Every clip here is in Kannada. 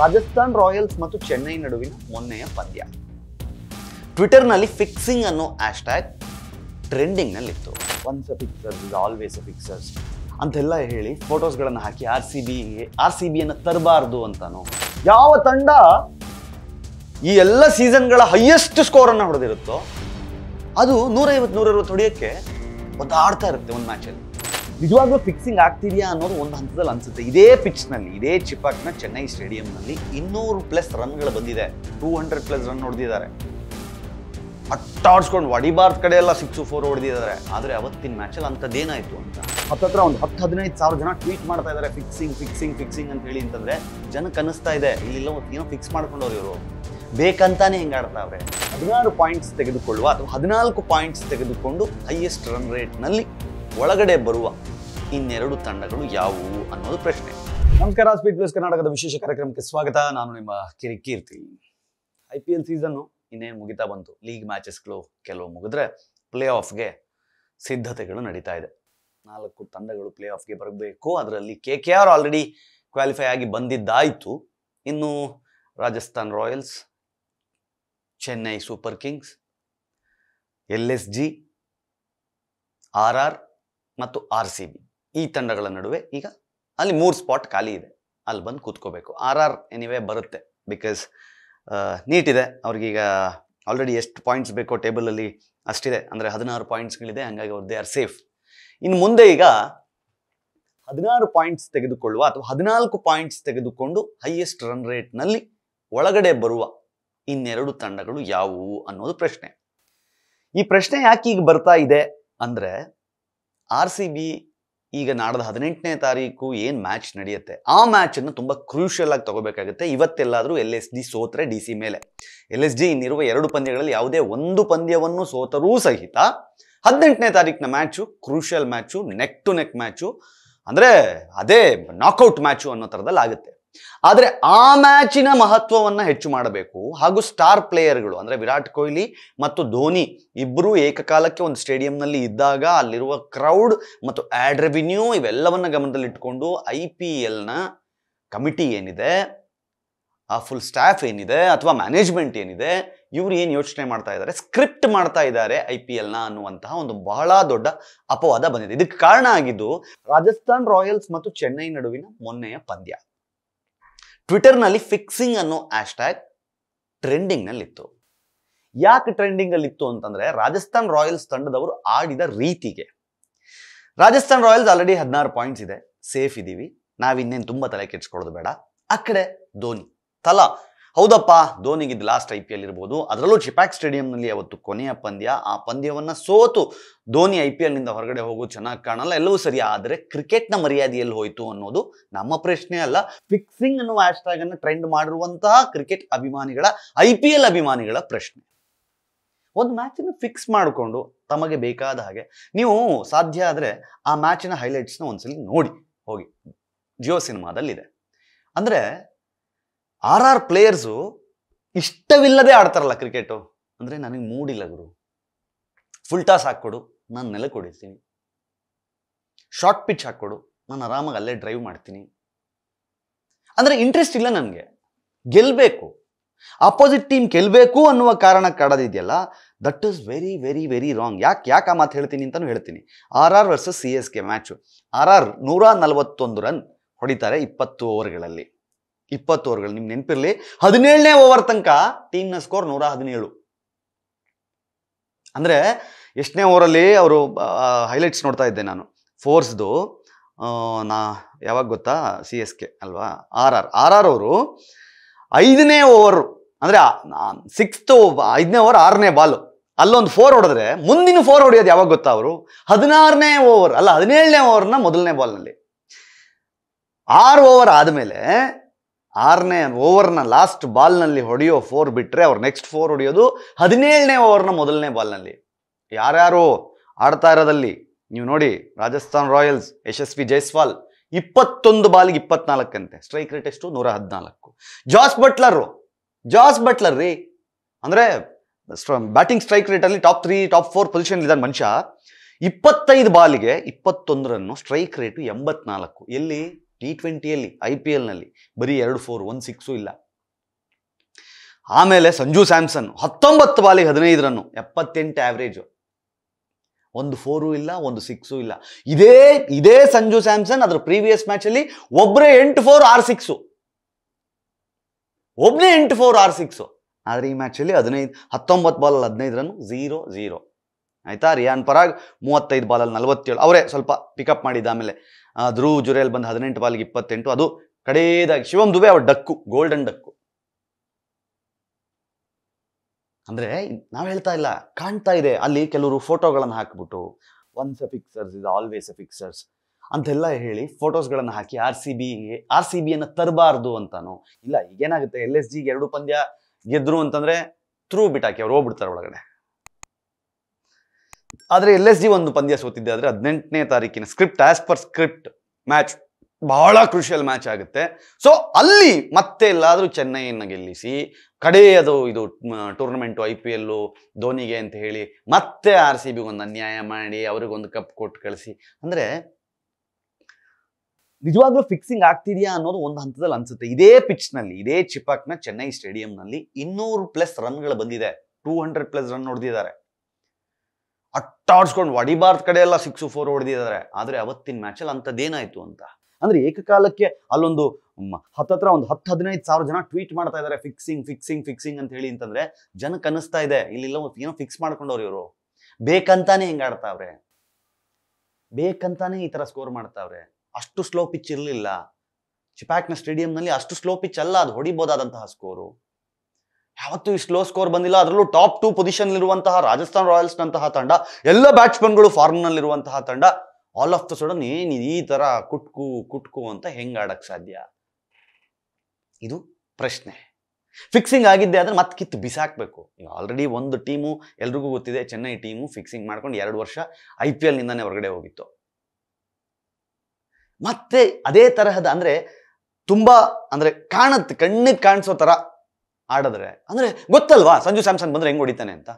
ರಾಜಸ್ಥಾನ್ ರಾಯಲ್ಸ್ ಮತ್ತು ಚೆನ್ನೈ ನಡುವಿನ ಮೊನ್ನೆಯ ಪಂದ್ಯ ಟ್ವಿಟರ್ನಲ್ಲಿ ಫಿಕ್ಸಿಂಗ್ ಅನ್ನೋ ಆಶ್ ಟ್ಯಾಗ್ ಟ್ರೆಂಡಿಂಗ್ನಲ್ಲಿತ್ತು once a fixers always a ಅಂತೆಲ್ಲ ಹೇಳಿ ಫೋಟೋಸ್ಗಳನ್ನು ಹಾಕಿ R C B R C ಬಿಯನ್ನು ತರಬಾರ್ದು ಅಂತಾನು ಯಾವ ತಂಡ ಈ ಎಲ್ಲ ಸೀಸನ್ಗಳ ಹೈಯೆಸ್ಟ್ ಸ್ಕೋರನ್ನು ಹೊಡೆದಿರುತ್ತೋ ಅದು ನೂರೈವತ್ತು ನೂರೈವತ್ತು ಹೊಡೆಯೋಕ್ಕೆ ಒದ್ದಾಡ್ತಾ ಇರುತ್ತೆ ಒಂದು ಮ್ಯಾಚಲ್ಲಿ ನಿಜವಾಗ್ಲೂ ಫಿಕ್ಸಿಂಗ್ ಆಗ್ತಿದೆಯಾ ಅನ್ನೋದು ಒಂದು ಹಂತದಲ್ಲಿ ಅನಿಸುತ್ತೆ ಇದೇ ಪಿಚ್ನಲ್ಲಿ ಇದೇ ಚಿಪಾಕ್ನ ಚೆನ್ನೈ ಸ್ಟೇಡಿಯಂನಲ್ಲಿ ಇನ್ನೂರು ಪ್ಲಸ್ ರನ್ಗಳು ಬಂದಿದೆ ಟೂ ಹಂಡ್ರೆಡ್ ಪ್ಲಸ್ ರನ್ ಹೊಡೆದಿದ್ದಾರೆ ಅಟ್ಟಾಡ್ಸ್ಕೊಂಡು ವಡಿಬಾರ್ ಕಡೆ ಎಲ್ಲ ಸಿಕ್ಸು ಫೋರ್ ಹೊಡೆದಿದ್ದಾರೆ ಆದರೆ ಅವತ್ತಿನ ಮ್ಯಾಚಲ್ಲಿ ಅಂಥದ್ದೇನಾಯಿತು ಅಂತ ಹತ್ತತ್ರ ಒಂದು ಹತ್ತು ಹದಿನೈದು ಸಾವಿರ ಜನ ಟ್ವೀಟ್ ಮಾಡ್ತಾ ಇದ್ದಾರೆ ಫಿಕ್ಸಿಂಗ್ ಫಿಕ್ಸಿಂಗ್ ಫಿಕ್ಸಿಂಗ್ ಅಂತ ಹೇಳಿ ಅಂತಂದರೆ ಜನಕ್ಕೆ ಅನ್ನಿಸ್ತಾ ಇದೆ ಇಲ್ಲಿಲ್ಲ ಏನೋ ಫಿಕ್ಸ್ ಮಾಡ್ಕೊಂಡವ್ರು ಇವರು ಬೇಕಂತಾನೆ ಹಿಂಗೆ ಆಡ್ತಾವ್ರೆ ಹದಿನಾರು ಪಾಯಿಂಟ್ಸ್ ತೆಗೆದುಕೊಳ್ಳುವ ಅಥವಾ ಹದಿನಾಲ್ಕು ಪಾಯಿಂಟ್ಸ್ ತೆಗೆದುಕೊಂಡು ಹೈಯೆಸ್ಟ್ ರನ್ ರೇಟ್ನಲ್ಲಿ ಒಳಗಡೆ ಬರುವ ಇನ್ನೆರಡು ತಂಡಗಳು ಯಾವುವು ಅನ್ನೋದು ಪ್ರಶ್ನೆ ನಮಸ್ಕಾರ ಸ್ಪೀಡ್ ಪ್ಲಸ್ ಕರ್ನಾಟಕದ ವಿಶೇಷ ಕಾರ್ಯಕ್ರಮಕ್ಕೆ ಸ್ವಾಗತ ನಾನು ನಿಮ್ಮ ಕಿರಿ ಐ ಪಿ ಎಲ್ ಸೀಸನ್ನು ಇನ್ನೇನು ಮುಗಿತಾ ಬಂತು ಲೀಗ್ ಮ್ಯಾಚಸ್ಗಳು ಕೆಲವು ಮುಗಿದ್ರೆ ಪ್ಲೇ ಆಫ್ಗೆ ಸಿದ್ಧತೆಗಳು ನಡೀತಾ ಇದೆ ನಾಲ್ಕು ತಂಡಗಳು ಪ್ಲೇ ಆಫ್ಗೆ ಬರಬೇಕು ಅದರಲ್ಲಿ K K R already qualify ಆಗಿ ಬಂದಿದ್ದಾಯಿತು ಇನ್ನು Rajasthan Royals Chennai Super Kings L S G R R ಮತ್ತು ಆರ್ ಸಿ ಬಿ ಈ ತಂಡಗಳ ನಡುವೆ ಈಗ ಅಲ್ಲಿ ಮೂರು ಸ್ಪಾಟ್ ಖಾಲಿ ಇದೆ ಅಲ್ಲಿ ಬಂದು ಕೂತ್ಕೋಬೇಕು ಆರ್ ಆರ್ ಎನಿವೆ ಬರುತ್ತೆ ಬಿಕಾಸ್ ನೀಟ್ ಇದೆ ಅವ್ರಿಗೀಗ ಆಲ್ರೆಡಿ ಎಷ್ಟು ಪಾಯಿಂಟ್ಸ್ ಬೇಕೋ ಟೇಬಲಲ್ಲಿ ಅಷ್ಟಿದೆ ಅಂದರೆ ಹದಿನಾರು ಪಾಯಿಂಟ್ಸ್ಗಳಿದೆ ಹಾಗಾಗಿ ಅವ್ರು ದೇ ಆರ್ ಸೇಫ್ ಇನ್ನು ಮುಂದೆ ಈಗ ಹದಿನಾರು ಪಾಯಿಂಟ್ಸ್ ತೆಗೆದುಕೊಳ್ಳುವ ಅಥವಾ ಹದಿನಾಲ್ಕು ಪಾಯಿಂಟ್ಸ್ ತೆಗೆದುಕೊಂಡು ಹೈಯೆಸ್ಟ್ ರನ್ ರೇಟ್ನಲ್ಲಿ ಒಳಗಡೆ ಬರುವ ಇನ್ನೆರಡು ತಂಡಗಳು ಯಾವುವು ಅನ್ನೋದು ಪ್ರಶ್ನೆ ಈ ಪ್ರಶ್ನೆ ಯಾಕೆ ಈಗ ಬರ್ತಾ ಇದೆ ಅಂದರೆ ಆರ್ ಸಿ ಬಿ ಈಗ ನಾಡ್ದ ಹದಿನೆಂಟನೇ ತಾರೀಕು ಏನು ಮ್ಯಾಚ್ ನಡೆಯುತ್ತೆ ಆ ಮ್ಯಾಚನ್ನು ತುಂಬ ಕ್ರೂಷಿಯಲ್ ಆಗಿ ತಗೋಬೇಕಾಗುತ್ತೆ ಇವತ್ತೆಲ್ಲಾದರೂ ಎಲ್ ಎಸ್ ಡಿ ಸೋತ್ರೆ ಡಿ ಸಿ ಮೇಲೆ ಎಲ್ ಎಸ್ ಡಿ ಇನ್ನಿರುವ ಎರಡು ಪಂದ್ಯಗಳಲ್ಲಿ ಯಾವುದೇ ಒಂದು ಪಂದ್ಯವನ್ನು ಸೋತರೂ ಸಹಿತ ಹದಿನೆಂಟನೇ ತಾರೀಕಿನ match crucial match neck to neck match ಅಂದರೆ ಅದೇ ನಾಕೌಟ್ ಮ್ಯಾಚು ಅನ್ನೋ ಥರದಲ್ಲಿ ಆಗುತ್ತೆ ಆದರೆ ಆ ಮ್ಯಾಚಿನ ಮಹತ್ವವನ್ನು ಹೆಚ್ಚು ಮಾಡಬೇಕು ಹಾಗೂ ಸ್ಟಾರ್ ಪ್ಲೇಯರ್ಗಳು ಅಂದರೆ ವಿರಾಟ್ ಕೊಹ್ಲಿ ಮತ್ತು ಧೋನಿ ಇಬ್ಬರೂ ಏಕಕಾಲಕ್ಕೆ ಒಂದು ಸ್ಟೇಡಿಯಂನಲ್ಲಿ ಇದ್ದಾಗ ಅಲ್ಲಿರುವ ಕ್ರೌಡ್ ಮತ್ತು ಆ್ಯಡ್ ರೆವಿನ್ಯೂ ಇವೆಲ್ಲವನ್ನು ಗಮನದಲ್ಲಿಟ್ಟುಕೊಂಡು ಐ ಪಿ ಎಲ್ನ ಕಮಿಟಿ ಏನಿದೆ ಆ ಫುಲ್ ಸ್ಟಾಫ್ ಏನಿದೆ ಅಥವಾ ಮ್ಯಾನೇಜ್ಮೆಂಟ್ ಏನಿದೆ ಇವರು ಏನು ಯೋಚನೆ ಮಾಡ್ತಾ ಇದ್ದಾರೆ ಸ್ಕ್ರಿಪ್ಟ್ ಮಾಡ್ತಾ ಇದ್ದಾರೆ ಐ ಪಿ ಎಲ್ನ ಅನ್ನುವಂತಹ ಒಂದು ಬಹಳ ದೊಡ್ಡ ಅಪವಾದ ಬಂದಿದೆ ಇದಕ್ಕೆ ಕಾರಣ ಆಗಿದ್ದು ರಾಜಸ್ಥಾನ್ ರಾಯಲ್ಸ್ ಮತ್ತು ಚೆನ್ನೈ ನಡುವಿನ ಮೊನ್ನೆಯ ಪಂದ್ಯ ಟ್ವಿಟರ್ನಲ್ಲಿ ಫಿಕ್ಸಿಂಗ್ ಅನ್ನೋ ಆಶ್ ನಲ್ಲಿ ಟ್ರೆಂಡಿಂಗ್ನಲ್ಲಿತ್ತು ಯಾಕೆ ಟ್ರೆಂಡಿಂಗಲ್ಲಿತ್ತು ಅಂತಂದರೆ ರಾಜಸ್ಥಾನ್ ರಾಯಲ್ಸ್ ತಂಡದವರು ಆಡಿದ ರೀತಿಗೆ ರಾಜಸ್ಥಾನ್ ರಾಯಲ್ಸ್ ಆಲ್ರೆಡಿ ಹದಿನಾರು ಪಾಯಿಂಟ್ಸ್ ಇದೆ ಸೇಫ್ ಇದ್ದೀವಿ ಇನ್ನೇನು ತುಂಬ ತಲೆ ಕೆಡ್ಸ್ಕೊಳ್ಳೋದು ಬೇಡ ಆ ಕಡೆ ಧೋನಿ ತಲಾ ಹೌದಪ್ಪ ಧೋನಿಗಿದ್ದು ಲಾಸ್ಟ್ ಐ ಪಿ ಎಲ್ ಇರ್ಬೋದು ಅದರಲ್ಲೂ ಚಿಪಾಕ್ ಸ್ಟೇಡಿಯಂನಲ್ಲಿ ಅವತ್ತು ಕೊನೆಯ ಪಂದ್ಯ ಆ ಪಂದ್ಯವನ್ನು ಸೋತು ಧೋನಿ ಐ ಪಿ ಎಲ್ನಿಂದ ಹೊರಗಡೆ ಹೋಗೋದು ಚೆನ್ನಾಗಿ ಕಾಣಲ್ಲ ಎಲ್ಲವೂ ಸರಿ ಆದರೆ ಕ್ರಿಕೆಟ್ನ ಮರ್ಯಾದೆಯಲ್ಲಿ ಹೋಯಿತು ಅನ್ನೋದು ನಮ್ಮ ಪ್ರಶ್ನೆ ಅಲ್ಲ ಫಿಕ್ಸಿಂಗ್ ಅನ್ನುವ ಹ್ಯಾಶ್ಟ್ಯಾಗ್ ಅನ್ನು ಟ್ರೆಂಡ್ ಮಾಡಿರುವಂತಹ ಕ್ರಿಕೆಟ್ ಅಭಿಮಾನಿಗಳ ಐ ಪಿ ಎಲ್ ಅಭಿಮಾನಿಗಳ ಪ್ರಶ್ನೆ ಒಂದು ಮ್ಯಾಚನ್ನು ಫಿಕ್ಸ್ ಮಾಡಿಕೊಂಡು ತಮಗೆ ಬೇಕಾದ ಹಾಗೆ ನೀವು ಸಾಧ್ಯ ಆದರೆ ಆ ಮ್ಯಾಚಿನ ಹೈಲೈಟ್ಸ್ನ ಒಂದ್ಸಲಿ ನೋಡಿ ಹೋಗಿ ಜಿಯೋ ಸಿನಿಮಾದಲ್ಲಿದೆ ಅಂದರೆ ಆರ್ ಆರ್ ಪ್ಲೇಯರ್ಸು ಇಷ್ಟವಿಲ್ಲದೆ ಆಡ್ತಾರಲ್ಲ ಕ್ರಿಕೆಟು ಅಂದರೆ ನನಗೆ ಮೂಡಿಲ್ಲ ಗುರು ಫುಲ್ ಟಾಸ್ ಹಾಕ್ಕೊಡು ನಾನು ನೆಲಕ್ಕೆ ಹೊಡಿತೀನಿ ಶಾರ್ಟ್ ಪಿಚ್ ಹಾಕ್ಕೊಡು ನಾನು ಆರಾಮಾಗಿ ಅಲ್ಲೇ ಡ್ರೈವ್ ಮಾಡ್ತೀನಿ ಅಂದರೆ ಇಂಟ್ರೆಸ್ಟ್ ಇಲ್ಲ ನನಗೆ ಗೆಲ್ಲಬೇಕು ಅಪೋಸಿಟ್ ಟೀಮ್ ಗೆಲ್ಲಬೇಕು ಅನ್ನುವ ಕಾರಣ ಕಾಡೋದಿದೆಯಲ್ಲ that is very very very wrong ಯಾಕೆ ಯಾಕೆ ಆ ಮಾತು ಹೇಳ್ತೀನಿ ಅಂತಲೂ ಹೇಳ್ತೀನಿ R R versus C S K match R R ನೂರ ನಲವತ್ತೊಂದು ರನ್ ಹೊಡಿತಾರೆ ಇಪ್ಪತ್ತು ಓವರ್ಗಳಲ್ಲಿ ಇಪ್ಪತ್ತು ಓವರ್ಗಳು ನಿಮ್ಗೆ ನೆನಪಿರಲಿ ಹದಿನೇಳನೇ ಓವರ್ ತನಕ ಟೀಮ್ನ ಸ್ಕೋರ್ ನೂರ ಹದಿನೇಳು ಅಂದರೆ ಎಷ್ಟನೇ ಓವರಲ್ಲಿ ಅವರು ಹೈಲೈಟ್ಸ್ ನೋಡ್ತಾ ಇದ್ದೆ ನಾನು ಫೋರ್ಸ್ದು ನಾ ಯಾವಾಗ ಗೊತ್ತಾ ಸಿ ಎಸ್ ಕೆ ಅಲ್ವಾ ಆರ್ ಆರ್ ಆರ್ ಆರ್ ಅವರು ಐದನೇ ಓವರು ಅಂದರೆ ಸಿಕ್ಸ್ತ್ ಐದನೇ ಓವರ್ ಆರನೇ ಬಾಲು ಅಲ್ಲೊಂದು ಫೋರ್ ಹೊಡೆದ್ರೆ ಮುಂದಿನ ಫೋರ್ ಹೊಡೆಯೋದು ಯಾವಾಗ ಗೊತ್ತಾ ಅವರು ಹದಿನಾರನೇ ಓವರ್ ಅಲ್ಲ ಹದಿನೇಳನೇ ಓವರ್ನ ಮೊದಲನೇ ಬಾಲ್ನಲ್ಲಿ ಆರು ಓವರ್ ಆದಮೇಲೆ ಆರನೇ ಓವರ್ನ ಲಾಸ್ಟ್ ಬಾಲ್ನಲ್ಲಿ ಹೊಡೆಯೋ ಫೋರ್ ಬಿಟ್ಟರೆ ಅವ್ರು ನೆಕ್ಸ್ಟ್ ಫೋರ್ ಹೊಡೆಯೋದು ಹದಿನೇಳನೇ ಓವರ್ನ ಮೊದಲನೇ ಬಾಲ್ನಲ್ಲಿ ಯಾರ್ಯಾರು ಆಡ್ತಾ ಇರೋದಲ್ಲಿ ನೀವು ನೋಡಿ ರಾಜಸ್ಥಾನ್ ರಾಯಲ್ಸ್ ಯಶಸ್ವಿ ಜೈಸ್ವಾಲ್ ಇಪ್ಪತ್ತೊಂದು ಬಾಲಿಗೆ ಇಪ್ಪತ್ನಾಲ್ಕಂತೆ ಸ್ಟ್ರೈಕ್ ರೇಟ್ ಎಷ್ಟು ನೂರ ಹದಿನಾಲ್ಕು ಜಾಸ್ ಬಟ್ಲರು ಜಾಸ್ ಬಟ್ಲರ್ ರೀ ಅಂದರೆ ಬ್ಯಾಟಿಂಗ್ ಸ್ಟ್ರೈಕ್ ರೇಟಲ್ಲಿ top three top four position ಇದ್ದಾನೆ ಮನುಷ್ಯ ಇಪ್ಪತ್ತೈದು ಬಾಲಿಗೆ ಇಪ್ಪತ್ತೊಂದರನ್ನು ಸ್ಟ್ರೈಕ್ ರೇಟು ಎಂಬತ್ನಾಲ್ಕು ಎಲ್ಲಿ ಟಿ ಟ್ವೆಂಟಿಯಲ್ಲಿ ಐ ಪಿ ಎಲ್ನಲ್ಲಿ ಬರೀ ಎರಡು ಫೋರ್ ಒನ್ ಸಿಕ್ಸು ಇಲ್ಲ ಆಮೇಲೆ ಸಂಜು ಸ್ಯಾಮ್ಸನ್ ಹತ್ತೊಂಬತ್ತು ಬಾಲಿಗೆ ಹದಿನೈದು ರನ್ನು ಎಪ್ಪತ್ತೆಂಟು ಆ್ಯಾವ್ರೇಜು ಒಂದು ಫೋರು ಇಲ್ಲ ಒಂದು ಸಿಕ್ಸು ಇಲ್ಲ ಇದೇ ಇದೇ ಸಂಜು ಸ್ಯಾಮ್ಸನ್ ಅದರ ಪ್ರೀವಿಯಸ್ ಮ್ಯಾಚಲ್ಲಿ ಒಬ್ಬರೇ ಎಂಟು ಫೋರ್ ಆರ್ ಸಿಕ್ಸು ಒಬ್ಬನೇ ಎಂಟು ಫೋರ್ ಆರ್ ಸಿಕ್ಸು ಆದರೆ ಈ ಮ್ಯಾಚಲ್ಲಿ ಹದಿನೈದು ಹತ್ತೊಂಬತ್ತು ಬಾಲಲ್ಲಿ ಹದಿನೈದು ರನ್ನು ಝೀರೋ ಝೀರೋ ಆಯಿತಾ ರಿಯಾನ್ ಪರಾಗ್ ಮೂವತ್ತೈದು ಬಾಲಲ್ಲಿ ನಲವತ್ತೇಳು ಅವರೇ ಸ್ವಲ್ಪ ಪಿಕಪ್ ಮಾಡಿದ್ದ ಆಮೇಲೆ ಧ್ರುವ ಜುರೆಯಲ್ಲಿ ಬಂದು ಹದಿನೆಂಟು ಪಾಲಿಗೆ ಇಪ್ಪತ್ತೆಂಟು ಅದು ಕಡೆಯದಾಗಿ ಶಿವಂ ದುಬೆ ಅವ್ರ ಡಕ್ಕು ಗೋಲ್ಡನ್ ಡಕ್ಕು ಅಂದ್ರೆ ನಾವು ಹೇಳ್ತಾ ಇಲ್ಲ ಕಾಣ್ತಾ ಇದೆ ಅಲ್ಲಿ ಕೆಲವರು ಫೋಟೋಗಳನ್ನು ಹಾಕ್ಬಿಟ್ಟು once a fixers is always a fixers ಅಂತೆಲ್ಲ ಹೇಳಿ ಫೋಟೋಸ್ಗಳನ್ನು ಹಾಕಿ R C B R C ಬಿಯನ್ನು ತರಬಾರ್ದು ಅಂತಾನು ಇಲ್ಲ ಈಗೇನಾಗುತ್ತೆ ಎಲ್ ಎಸ್ ಜಿಗೆ ಎರಡು ಪಂದ್ಯ ಗೆದ್ರು ಅಂತಂದ್ರೆ ಥ್ರೂ ಬಿಟ್ಟಾಕಿ ಅವ್ರು ಹೋಗ್ಬಿಡ್ತಾರೆ ಒಳಗಡೆ ಆದರೆ ಎಲ್ ಎಸ್ ಜಿ ಒಂದು ಪಂದ್ಯ ಸೋತಿದ್ದೆ ಆದರೆ ಹದಿನೆಂಟನೇ ತಾರೀಕಿನ script as per script match ಬಹಳ ಕ್ರೂಷಿಯಲ್ ಮ್ಯಾಚ್ ಆಗುತ್ತೆ ಸೊ ಅಲ್ಲಿ ಮತ್ತೆ ಎಲ್ಲಾದರೂ ಚೆನ್ನೈಯನ್ನು ಗೆಲ್ಲಿಸಿ ಕಡೆಯದು ಇದು ಟೂರ್ನಮೆಂಟು ಐ ಪಿ ಎಲ್ಲು ಧೋನಿಗೆ ಅಂತ ಹೇಳಿ ಮತ್ತೆ ಆರ್ ಸಿ ಬಿಗೊಂದು ಅನ್ಯಾಯ ಮಾಡಿ ಅವ್ರಿಗೊಂದು ಕಪ್ ಕೊಟ್ಟು ಕಳಿಸಿ ಅಂದರೆ ನಿಜವಾಗ್ಲೂ ಫಿಕ್ಸಿಂಗ್ ಆಗ್ತಿದೆಯಾ ಅನ್ನೋದು ಒಂದು ಹಂತದಲ್ಲಿ ಅನ್ಸುತ್ತೆ ಇದೇ ಪಿಚ್ನಲ್ಲಿ ಇದೇ ಚಿಪಾಕ್ನ ಚೆನ್ನೈ ಸ್ಟೇಡಿಯಂನಲ್ಲಿ ಇನ್ನೂರು ಪ್ಲಸ್ ರನ್ಗಳು ಬಂದಿದೆ ಟೂ ಹಂಡ್ರೆಡ್ ಪ್ಲಸ್ ರನ್ ಹೊಡೆದಿದ್ದಾರೆ ಅಟ್ಟಾಡ್ಸ್ಕೊಂಡು ಒಡಿಬಾರ್ದ ಕಡೆ ಎಲ್ಲ ಸಿಕ್ಸು ಫೋರ್ ಹೊಡೆದಿದ್ದಾರೆ ಆದರೆ ಅವತ್ತಿನ ಮ್ಯಾಚಲ್ಲಿ ಅಂತದೇನಾಯ್ತು ಅಂತ ಅಂದ್ರೆ ಏಕಕಾಲಕ್ಕೆ ಅಲ್ಲೊಂದು ಹತ್ತತ್ರ ಒಂದು ಹತ್ತು ಹದಿನೈದು ಸಾವಿರ ಜನ ಟ್ವೀಟ್ ಮಾಡ್ತಾ ಇದ್ದಾರೆ ಫಿಕ್ಸಿಂಗ್ ಫಿಕ್ಸಿಂಗ್ ಫಿಕ್ಸಿಂಗ್ ಅಂತ ಹೇಳಿ ಅಂತಂದ್ರೆ ಜನಕ್ಕೆ ಅನಿಸ್ತಾ ಇದೆ ಇಲ್ಲಿಲ್ಲ ಏನೋ ಫಿಕ್ಸ್ ಮಾಡ್ಕೊಂಡವ್ರು ಇವರು ಬೇಕಂತಾನೆ ಹಿಂಗೆ ಆಡ್ತಾವ್ರೆ ಬೇಕಂತಾನೆ ಈ ಥರ ಸ್ಕೋರ್ ಮಾಡ್ತಾವ್ರೆ ಅಷ್ಟು ಸ್ಲೋ ಪಿಚ್ ಇರಲಿಲ್ಲ ಚಿಪಾಕ್ನ ಸ್ಟೇಡಿಯಂನಲ್ಲಿ ಅಷ್ಟು ಸ್ಲೋ ಪಿಚ್ ಅಲ್ಲ ಅದು ಹೊಡಿಬೋದಾದಂತಹ ಸ್ಕೋರು ಯಾವತ್ತೂ ಈ ಸ್ಲೋ ಸ್ಕೋರ್ ಬಂದಿಲ್ಲ ಅದರಲ್ಲೂ ಟಾಪ್ ಟೂ ಪೊಸಿಷನ್ ಇರುವಂತಹ ರಾಜಸ್ಥಾನ್ ರಾಯಲ್ಸ್ ನಂತಹ ತಂಡ ಎಲ್ಲ ಬ್ಯಾಟ್ಸ್ಮನ್ಗಳು ಫಾರ್ಮ್ ನಲ್ಲಿರುವಂತಹ ತಂಡ ಆಲ್ ಆಫ್ ದ ಸಡನ್ ಏನ್ ಈ ತರ ಕುಟ್ಕು ಕುಟ್ಕು ಅಂತ ಹೆಂಗ್ ಆಡಕ್ ಸಾಧ್ಯ ಇದು ಪ್ರಶ್ನೆ ಫಿಕ್ಸಿಂಗ್ ಆಗಿದ್ದೆ ಆದ್ರೆ ಮತ್ತೆ ಕಿತ್ತು ಬಿಸಾಕ್ಬೇಕು ಆಲ್ರೆಡಿ ಒಂದು ಟೀಮು ಎಲ್ರಿಗೂ ಗೊತ್ತಿದೆ ಚೆನ್ನೈ ಟೀಮು ಫಿಕ್ಸಿಂಗ್ ಮಾಡ್ಕೊಂಡು ಎರಡು ವರ್ಷ ಐ ಪಿ ಎಲ್ ನಿಂದಾನೆ ಹೊರಗಡೆ ಹೋಗಿತ್ತು ಮತ್ತೆ ಅದೇ ತರಹದ ಅಂದ್ರೆ ತುಂಬಾ ಅಂದ್ರೆ ಕಾಣತ್ ಕಣ್ಣಿಗೆ ಕಾಣಿಸೋ ತರ ಆಡಿದ್ರೆ ಅಂದರೆ ಗೊತ್ತಲ್ವಾ ಸಂಜು ಸ್ಯಾಮ್ಸನ್ ಬಂದರೆ ಹೆಂಗೆ ಹೊಡಿತಾನೆ ಅಂತ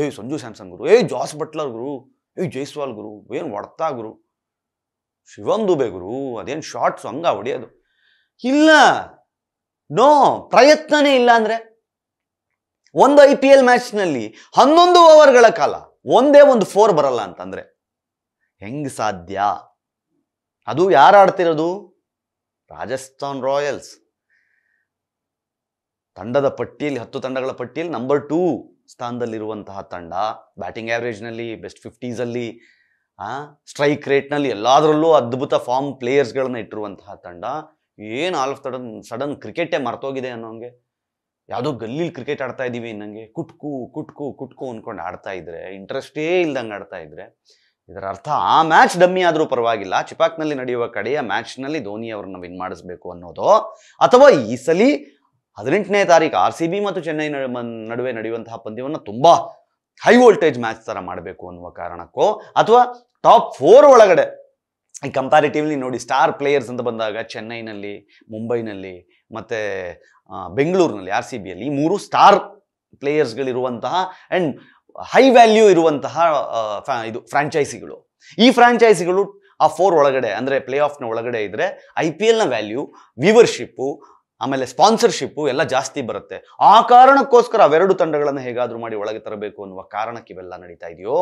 ಏಯ್ ಸಂಜು ಸ್ಯಾಮ್ಸನ್ ಗುರು ಏಯ್ ಜಾಸ್ ಬಟ್ಲರ್ ಗುರು ಏಯ್ ಜೈಸ್ವಾಲ್ ಗುರು ಏನು ಒಡ್ತಾ ಗುರು ಶಿವನ್ ದುಬೆ ಗುರು ಅದೇನು ಶಾರ್ಟ್ಸ್ ಹಂಗ ಹೊಡಿಯೋದು ಇಲ್ಲ ನೋ ಪ್ರಯತ್ನನೇ ಇಲ್ಲ ಅಂದರೆ ಒಂದು ಐ ಪಿ ಎಲ್ ಮ್ಯಾಚ್ನಲ್ಲಿ ಹನ್ನೊಂದು ಓವರ್ಗಳ ಕಾಲ ಒಂದೇ ಒಂದು ಫೋರ್ ಬರಲ್ಲ ಅಂತಂದರೆ ಹೆಂಗೆ ಸಾಧ್ಯ ಅದು ಯಾರು ಆಡ್ತಿರೋದು ರಾಜಸ್ಥಾನ್ ರಾಯಲ್ಸ್ ತಂಡದ ಪಟ್ಟಿಯಲ್ಲಿ ಹತ್ತು ತಂಡಗಳ ಪಟ್ಟಿಯಲ್ಲಿ ನಂಬರ್ ಟೂ ಸ್ಥಾನದಲ್ಲಿರುವಂತಹ ತಂಡ ಬ್ಯಾಟಿಂಗ್ ಆ್ಯಾವ್ರೇಜ್ನಲ್ಲಿ ಬೆಸ್ಟ್ ಫಿಫ್ಟೀಸಲ್ಲಿ ಸ್ಟ್ರೈಕ್ ರೇಟ್ನಲ್ಲಿ ಎಲ್ಲದರಲ್ಲೂ ಅದ್ಭುತ ಫಾರ್ಮ್ ಪ್ಲೇಯರ್ಸ್ಗಳನ್ನ ಇಟ್ಟಿರುವಂತಹ ತಂಡ ಏನು ಆಲ್ ಆಫ್ ಸಡನ್ ಸಡನ್ ಕ್ರಿಕೆಟೇ ಮರ್ತೋಗಿದೆ ಅನ್ನೋಂಗೆ ಯಾವುದೋ ಗಲ್ಲಿಲಿ ಕ್ರಿಕೆಟ್ ಆಡ್ತಾ ಇದ್ದೀವಿ ಇನ್ನಂಗೆ ಕುಟ್ಕು ಕುಟ್ಕು ಕುಟ್ಕು ಅಂದ್ಕೊಂಡು ಆಡ್ತಾ ಇದ್ರೆ ಇಂಟ್ರೆಸ್ಟೇ ಇಲ್ದಂಗೆ ಆಡ್ತಾ ಇದ್ರೆ ಇದರ ಅರ್ಥ ಆ ಮ್ಯಾಚ್ ಡಮ್ಮಿ ಆದರೂ ಪರವಾಗಿಲ್ಲ ಚಿಪಾಕ್ನಲ್ಲಿ ನಡೆಯುವ ಕಡೆಯ ಮ್ಯಾಚ್ನಲ್ಲಿ ಧೋನಿ ಅವರನ್ನು ವಿನ್ ಮಾಡಿಸ್ಬೇಕು ಅನ್ನೋದು ಅಥವಾ ಈ ಸಲಿ ಹದಿನೆಂಟನೇ ತಾರೀಕು ಆರ್ ಸಿ ಬಿ ಮತ್ತು ಚೆನ್ನೈ ನಡುವೆ ನಡೆಯುವಂತಹ ಪಂದ್ಯವನ್ನು ತುಂಬ ಹೈ ವೋಲ್ಟೇಜ್ ಮ್ಯಾಚ್ ಥರ ಮಾಡಬೇಕು ಅನ್ನುವ ಕಾರಣಕ್ಕೋ ಅಥವಾ ಟಾಪ್ ಫೋರ್ ಒಳಗಡೆ ಈ ಕಂಪ್ಯಾರಿಟಿವ್ಲಿ ನೋಡಿ ಸ್ಟಾರ್ ಪ್ಲೇಯರ್ಸ್ ಅಂತ ಬಂದಾಗ ಚೆನ್ನೈನಲ್ಲಿ ಮುಂಬೈನಲ್ಲಿ ಮತ್ತು ಬೆಂಗಳೂರಿನಲ್ಲಿ ಆರ್ ಸಿ ಬಿಯಲ್ಲಿ ಈ ಮೂರು ಸ್ಟಾರ್ ಪ್ಲೇಯರ್ಸ್ಗಳಿರುವಂತಹ ಆ್ಯಂಡ್ ಹೈ ವ್ಯಾಲ್ಯೂ ಇರುವಂತಹ ಇದು ಫ್ರಾಂಚೈಸಿಗಳು ಈ ಫ್ರಾಂಚೈಸಿಗಳು ಆ ಫೋರ್ ಒಳಗಡೆ ಅಂದರೆ ಪ್ಲೇ ಆಫ್ನ ಒಳಗಡೆ ಇದ್ದರೆ ಐ ಪಿ ಎಲ್ನ ವ್ಯಾಲ್ಯೂ ವ್ಯೂವರ್ಶಿಪ್ಪು ಆಮೇಲೆ ಸ್ಪಾನ್ಸರ್ಶಿಪ್ಪು ಎಲ್ಲ ಜಾಸ್ತಿ ಬರುತ್ತೆ ಆ ಕಾರಣಕ್ಕೋಸ್ಕರ ಅವೆರಡು ತಂಡಗಳನ್ನು ಹೇಗಾದರೂ ಮಾಡಿ ಒಳಗೆ ತರಬೇಕು ಅನ್ನುವ ಕಾರಣಕ್ಕೆ ಇವೆಲ್ಲ ನಡೀತಾ ಇದೆಯೋ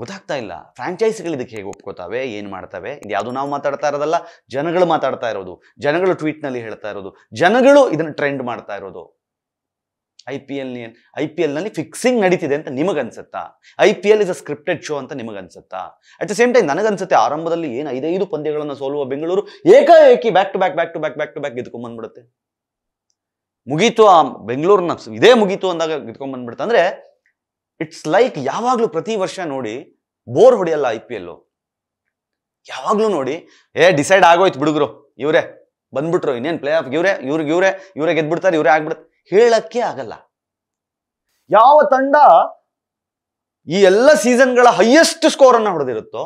ಗೊತ್ತಾಗ್ತಾ ಇಲ್ಲ ಫ್ರಾಂಚೈಸಿಗಳು ಇದಕ್ಕೆ ಹೇಗೆ ಒಪ್ಕೋತಾವೆ ಏನು ಮಾಡ್ತವೆ ಇದು ನಾವು ಮಾತಾಡ್ತಾ ಇರೋದಲ್ಲ ಜನಗಳು ಮಾತಾಡ್ತಾ ಇರೋದು ಜನಗಳು ಟ್ವೀಟ್ನಲ್ಲಿ ಹೇಳ್ತಾ ಇರೋದು ಜನಗಳು ಇದನ್ನು ಟ್ರೆಂಡ್ ಮಾಡ್ತಾ ಇರೋದು I P L I P ಎಲ್ನಲ್ಲಿ ಫಿಕ್ಸಿಂಗ್ ನಡೀತಿದೆ ಅಂತ ನಿಮಗನ್ಸುತ್ತಾ I P L is a scripted show ಅಂತ ನಿಮಗನ್ಸುತ್ತಾ ಅಟ್ ದ ಸೇಮ್ ಟೈಮ್ ನನಗನ್ಸುತ್ತೆ ಆರಂಭದಲ್ಲಿ ಏನು ಐದೈದು ಪಂದ್ಯಗಳನ್ನು ಸೋಲುವ ಬೆಂಗಳೂರು ಏಕಾಏಕಿ back to back back to back back to back ಬಂದ್ಬಿಡುತ್ತೆ ಮುಗೀತು ಆ ಬೆಂಗಳೂರಿನ ಇದೇ ಮುಗೀತು ಅಂದಾಗ ಬಂದ್ಬಿಡುತ್ತೆ ಅಂದರೆ ಇಟ್ಸ್ ಲೈಕ್ ಯಾವಾಗಲೂ ಪ್ರತಿ ವರ್ಷ ನೋಡಿ ಬೋರ್ ಹೊಡೆಯಲ್ಲ ಐ ಪಿ ಎಲ್ಲು ಯಾವಾಗಲೂ ನೋಡಿ ಏ ಡಿಸೈಡ್ ಆಗೋಯ್ತು ಬಿಡುಗರು ಇವರೇ ಬಂದ್ಬಿಟ್ರು ಇನ್ನೇನು ಪ್ಲೇ ಆಫ್ ಇವರೇ ಇವ್ರಿಗೆ ಇವರೇ ಇವರೇ ಗೆದ್ಬಿಡ್ತಾರೆ ಇವರೇ ಆಗ್ಬಿಡುತ್ತೆ ಹೇಳಕ್ಕೆ ಆಗಲ್ಲ ಯಾವ ತಂಡ ಈ ಎಲ್ಲ ಸೀಸನ್ಗಳ ಹೈಯೆಸ್ಟ್ ಸ್ಕೋರ್ ಸ್ಕೋರನ್ನು ಹೊಡೆದಿರುತ್ತೋ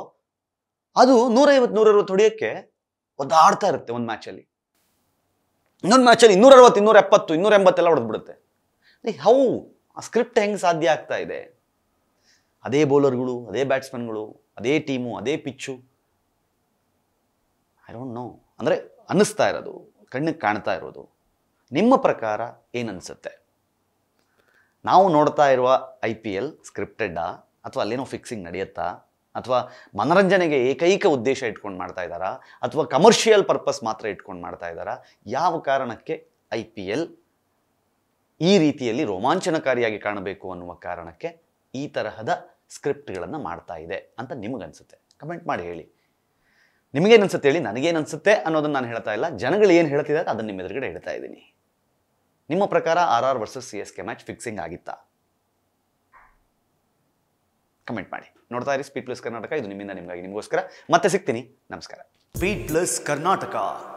ಅದು ನೂರೈವತ್ತು ನೂರೈವತ್ತು ಹೊಡೆಯೋಕ್ಕೆ ಒದ್ದಾಡ್ತಾ ಇರುತ್ತೆ ಒಂದು ಮ್ಯಾಚಲ್ಲಿ ಇನ್ನೊಂದು ಮ್ಯಾಚಲ್ಲಿ ಇನ್ನೂರ ಅರವತ್ತು ಇನ್ನೂರ ಎಪ್ಪತ್ತು ಇನ್ನೂರ ಎಂಬತ್ತೆಲ್ಲ ಹೊಡೆದ್ಬಿಡುತ್ತೆ ಹೌ ಆ ಸ್ಕ್ರಿಪ್ಟ್ ಹೆಂಗೆ ಸಾಧ್ಯ ಆಗ್ತಾ ಇದೆ ಅದೇ ಬೌಲರ್ಗಳು ಅದೇ ಬ್ಯಾಟ್ಸ್ಮನ್ಗಳು ಅದೇ ಟೀಮು ಅದೇ ಪಿಚ್ಚು ಐ ಡೋಂಟ್ ನೋ ಅಂದರೆ ಅನ್ನಿಸ್ತಾ ಇರೋದು ಕಣ್ಣಿಗೆ ಕಾಣ್ತಾ ಇರೋದು ನಿಮ್ಮ ಪ್ರಕಾರ ಏನನ್ಸುತ್ತೆ ನಾವು ನೋಡ್ತಾ ಇರುವ ಐ ಪಿ ಎಲ್ ಸ್ಕ್ರಿಪ್ಟೆಡ್ಡಾ ಅಥವಾ ಅಲ್ಲೇನೋ ಫಿಕ್ಸಿಂಗ್ ನಡೆಯುತ್ತಾ ಅಥವಾ ಮನರಂಜನೆಗೆ ಏಕೈಕ ಉದ್ದೇಶ ಇಟ್ಕೊಂಡು ಮಾಡ್ತಾ ಇದ್ದಾರಾ ಅಥವಾ ಕಮರ್ಷಿಯಲ್ ಪರ್ಪಸ್ ಮಾತ್ರ ಇಟ್ಕೊಂಡು ಮಾಡ್ತಾ ಇದ್ದಾರಾ ಯಾವ ಕಾರಣಕ್ಕೆ ಐ ಪಿ ಎಲ್ ಈ ರೀತಿಯಲ್ಲಿ ರೋಮಾಂಚನಕಾರಿಯಾಗಿ ಕಾಣಬೇಕು ಅನ್ನುವ ಕಾರಣಕ್ಕೆ ಈ ತರಹದ ಸ್ಕ್ರಿಪ್ಟ್ಗಳನ್ನು ಮಾಡ್ತಾ ಇದೆ ಅಂತ ನಿಮಗನ್ಸುತ್ತೆ ಕಮೆಂಟ್ ಮಾಡಿ ಹೇಳಿ ನಿಮಗೇನು ಅನ್ಸುತ್ತೆ ಹೇಳಿ ನನಗೇನು ಅನಿಸುತ್ತೆ ಅನ್ನೋದನ್ನು ನಾನು ಹೇಳ್ತಾ ಇಲ್ಲ ಜನಗಳು ಏನು ಹೇಳ್ತಿದ್ದಾರೆ ಅದನ್ನು ನಿಮ್ಮ ಎದುರುಗಡೆ ಹೇಳ್ತಾ ಇದ್ದೀನಿ ನಿಮ್ಮ ಪ್ರಕಾರ R R versus C S K match fixing ಆಗಿತ್ತಾ ಕಮೆಂಟ್ ಮಾಡಿ ನೋಡ್ತಾ ಇರಿ ಸ್ಪೀಡ್ ಪ್ಲಸ್ ಕರ್ನಾಟಕ ಇದು ನಿಮ್ಮಿಂದ ನಿಮಗಾಗಿ ನಿಮಗೋಸ್ಕರ ಮತ್ತೆ ಸಿಗ್ತೀನಿ ನಮಸ್ಕಾರ ಸ್ಪೀಡ್ ಪ್ಲಸ್ ಕರ್ನಾಟಕ